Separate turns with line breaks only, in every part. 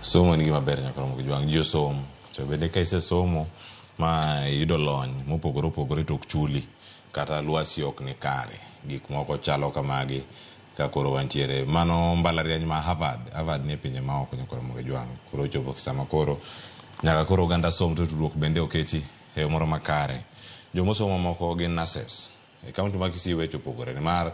somo nigi maber nyaka romo gi jwang' ji osomo to bende ka isesomo ma iyudo lony mopogore opogore tok chuli kata lwasi ok ni kare gik moko chalo kamagi ka koro wantiere mano mbalariany ma harvard harvard ni e pinje ma oko nyaka romo gi jwang' koro ochopo e sama koro nyaka koro oganda som to tudruok bende oketi e moro makare jomosomo moko gin nases e kaunti ma kisii wecho opogore nimar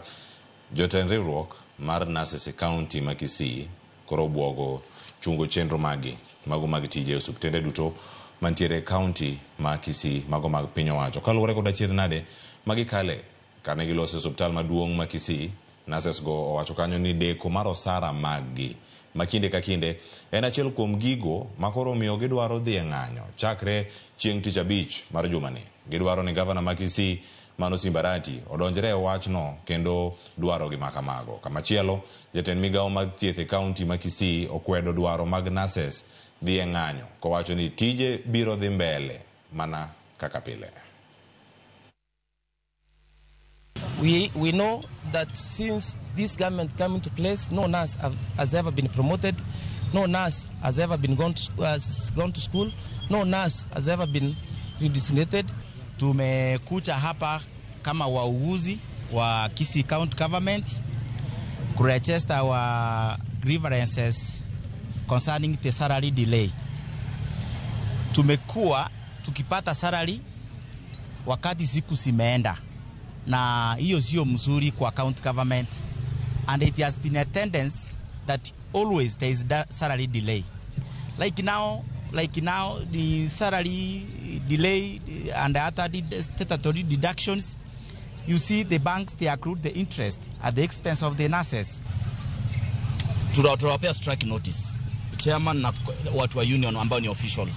jotend riwruok mar nases e kaunti ma kisii koro obwogo chungo chenro magi mago mag tije e osuptende duto mantiere kaunti e ma kisii mago mag piny owacho kaluwore kod achiedh nade magikale kane giloso e osuptal maduong' ma kisii nurses go owacho kanyo ni deko mar osara maggi ma kinde ka kinde en achiel kuom gigo ma koro omiyo gidwaro dhi e ng'anyo chakre chieng' tich abich mar jumani gidwaro ni gavana ma kisii mano simbarati odonjre e wachno kendo dwarogi makamago kamachielo jatend migao mag thieth e kaunti ma kisii okwedo dwaro mag nurses dhi e ng'anyo kowacho ni tije biro dhi mbele mana kaka pile
We, we know that since this government came into place, no nurse have, has ever been promoted, no nurse has ever been gone to, has uh, gone to school, no nurse has ever been redistributed. Tumekucha hapa kama wauguzi wa Kisi County Government
kuregister wa grievances concerning the salary delay. Tumekuwa tukipata salary wakati siku zimeenda na hiyo sio mzuri kwa county government and it has been a tendency that always there is salary delay like now like now the salary delay and other statutory deductions you see the banks they accrued the interest at the expense of the nurses
tunawapea strike notice
chairman na watu wa union ambao ni officials